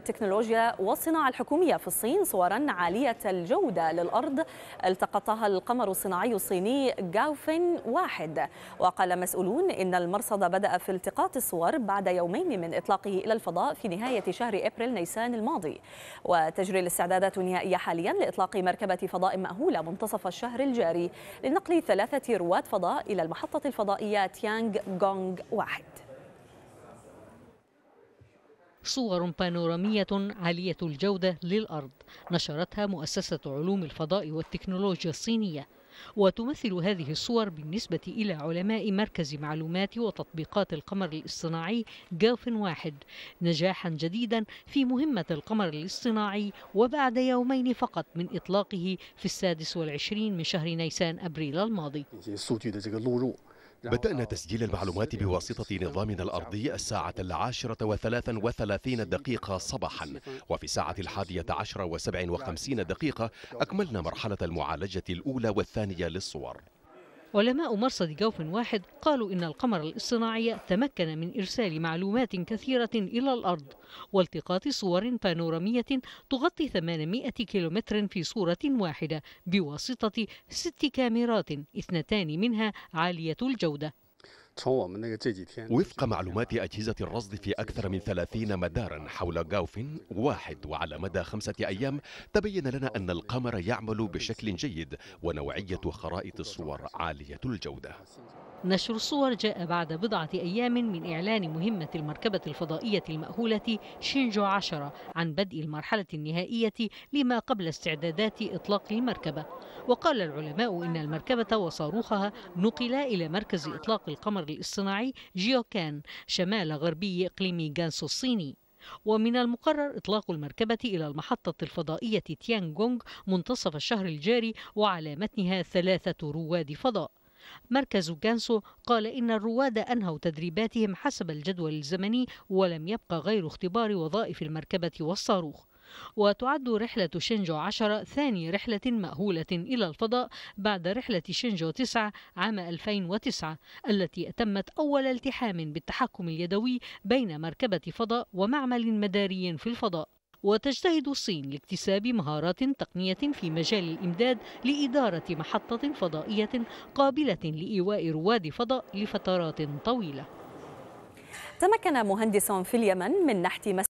التكنولوجيا والصناعة الحكومية في الصين صورا عالية الجودة للأرض التقطها القمر الصناعي الصيني جاوفين واحد وقال مسؤولون إن المرصد بدأ في التقاط الصور بعد يومين من إطلاقه إلى الفضاء في نهاية شهر أبريل نيسان الماضي وتجري الاستعدادات النهائية حاليا لإطلاق مركبة فضاء مأهولة منتصف الشهر الجاري لنقل ثلاثة رواد فضاء إلى المحطة الفضائية تيانغ جونغ واحد صور بانورامية عالية الجودة للأرض نشرتها مؤسسة علوم الفضاء والتكنولوجيا الصينية وتمثل هذه الصور بالنسبة إلى علماء مركز معلومات وتطبيقات القمر الاصطناعي جاف واحد نجاحا جديدا في مهمة القمر الاصطناعي وبعد يومين فقط من إطلاقه في السادس والعشرين من شهر نيسان أبريل الماضي بدأنا تسجيل المعلومات بواسطة نظامنا الأرضي الساعة العاشرة وثلاثا وثلاثين دقيقة صباحا وفي الساعة الحادية عشرة وسبع وخمسين دقيقة أكملنا مرحلة المعالجة الأولى والثانية للصور علماء مرصد جوف واحد قالوا إن القمر الاصطناعي تمكن من إرسال معلومات كثيرة إلى الأرض والتقاط صور بانورامية تغطي 800 كيلومتر في صورة واحدة بواسطة ست كاميرات اثنتان منها عالية الجودة وفق معلومات أجهزة الرصد في أكثر من 30 مدارا حول غاوفن واحد وعلى مدى خمسة أيام تبين لنا أن القمر يعمل بشكل جيد ونوعية خرائط الصور عالية الجودة نشر الصور جاء بعد بضعة أيام من إعلان مهمة المركبة الفضائية المأهولة شينجو 10 عن بدء المرحلة النهائية لما قبل استعدادات إطلاق المركبة وقال العلماء إن المركبة وصاروخها نقلا إلى مركز إطلاق القمر القمر الاصطناعي جيوكان شمال غربي إقليم جانسو الصيني ومن المقرر إطلاق المركبة إلى المحطة الفضائية جونغ منتصف الشهر الجاري وعلى متنها ثلاثة رواد فضاء مركز جانسو قال إن الرواد أنهوا تدريباتهم حسب الجدول الزمني ولم يبقى غير اختبار وظائف المركبة والصاروخ وتعد رحلة شينجو 10 ثاني رحلة مأهولة إلى الفضاء بعد رحلة شينجو 9 عام 2009 التي أتمت أول التحام بالتحكم اليدوي بين مركبة فضاء ومعمل مداري في الفضاء وتجتهد الصين لاكتساب مهارات تقنية في مجال الإمداد لإدارة محطة فضائية قابلة لإيواء رواد فضاء لفترات طويلة تمكن مهندس في اليمن من نحت